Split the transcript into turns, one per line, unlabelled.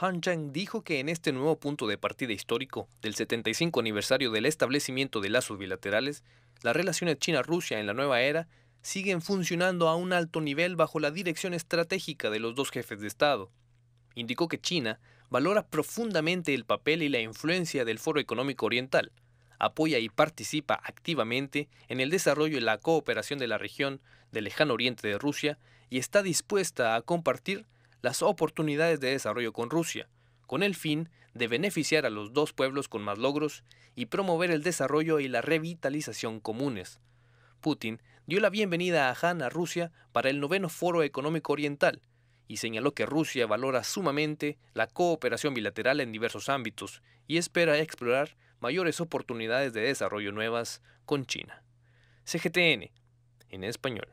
Han Chang dijo que en este nuevo punto de partida histórico del 75 aniversario del establecimiento de lazos bilaterales, las relaciones China-Rusia en la nueva era siguen funcionando a un alto nivel bajo la dirección estratégica de los dos jefes de Estado. Indicó que China valora profundamente el papel y la influencia del Foro Económico Oriental, apoya y participa activamente en el desarrollo y la cooperación de la región del lejano oriente de Rusia y está dispuesta a compartir las oportunidades de desarrollo con Rusia, con el fin de beneficiar a los dos pueblos con más logros y promover el desarrollo y la revitalización comunes. Putin dio la bienvenida a Han a Rusia para el noveno Foro Económico Oriental y señaló que Rusia valora sumamente la cooperación bilateral en diversos ámbitos y espera explorar mayores oportunidades de desarrollo nuevas con China. CGTN, en español.